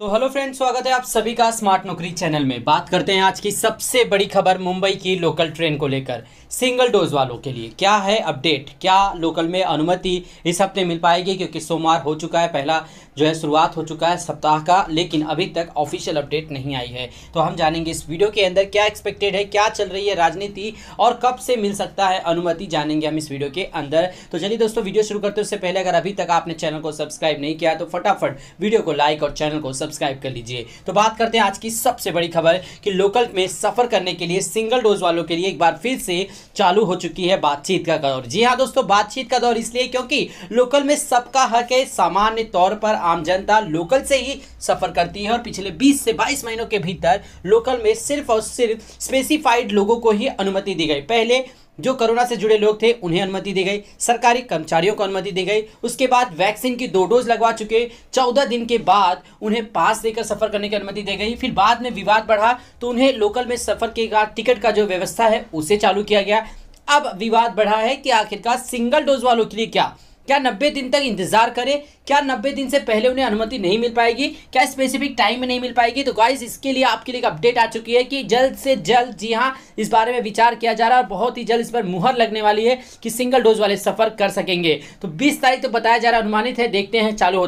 तो hello friend स्वागत है आप सभी का स्मार्ट नौकरी चैनल में बात करते हैं आज की सबसे बड़ी खबर मुंबई की लोकल ट्रेन को लेकर सिंगल डोज वालों के लिए क्या है अपडेट क्या लोकल में अनुमति इस हफ्ते मिल पाएगी क्योंकि सोमवार हो चुका है पहला जो है शुरुआत हो चुका है सप्ताह का लेकिन अभी तक ऑफिशियल अपडेट नहीं आई है तो हम जानेंगे इस वीडियो के अंदर क्या एक्सपेक्टेड है क्या चल रही है राजनीति और कब से मिल सकता है अनुमति जानेंगे हम इस वीडियो के अंदर तो चलिए दोस्तों वीडियो शुरू करते उससे पहले अगर अभी तक आपने चैनल को सब्सक्राइब नहीं किया तो फटाफट वीडियो को लाइक और चैनल को सब्सक्राइब कर लीजिए तो बात करते हैं आज की सबसे बड़ी खबर कि लोकल में सफ़र करने के लिए सिंगल डोज वालों के लिए एक बार फिर से चालू हो चुकी है बातचीत का दौर जी हाँ दोस्तों बातचीत का दौर इसलिए क्योंकि लोकल में सबका हक है सामान्य तौर पर आम जनता लोकल से ही सफ़र करती है और पिछले बीस से बाईस महीनों के भीतर लोकल में सिर्फ और सिर्फ स्पेसिफाइड लोगों को ही अनुमति दी गई पहले जो कोरोना से जुड़े लोग थे उन्हें अनुमति दी गई सरकारी कर्मचारियों को अनुमति दी गई उसके बाद वैक्सीन की दो डोज लगवा चुके चौदह दिन के बाद उन्हें पास देकर सफर करने की अनुमति दी गई फिर बाद में विवाद बढ़ा तो उन्हें लोकल में सफर के टिकट का जो व्यवस्था है उसे चालू किया गया अब विवाद बढ़ा है कि आखिरकार सिंगल डोज वालों के लिए क्या क्या नब्बे दिन तक इंतजार करें क्या नब्बे दिन से पहले उन्हें अनुमति नहीं मिल पाएगी क्या स्पेसिफिक टाइम में नहीं मिल पाएगी तो गाइज इसके लिए आपके लिए एक अपडेट आ चुकी है कि जल्द से जल्द जी हाँ इस बारे में विचार किया जा रहा है और बहुत ही जल्द इस पर मुहर लगने वाली है कि सिंगल डोज वाले सफर कर सकेंगे तो बीस तारीख तो बताया जा रहा है अनुमानित है देखते हैं चालू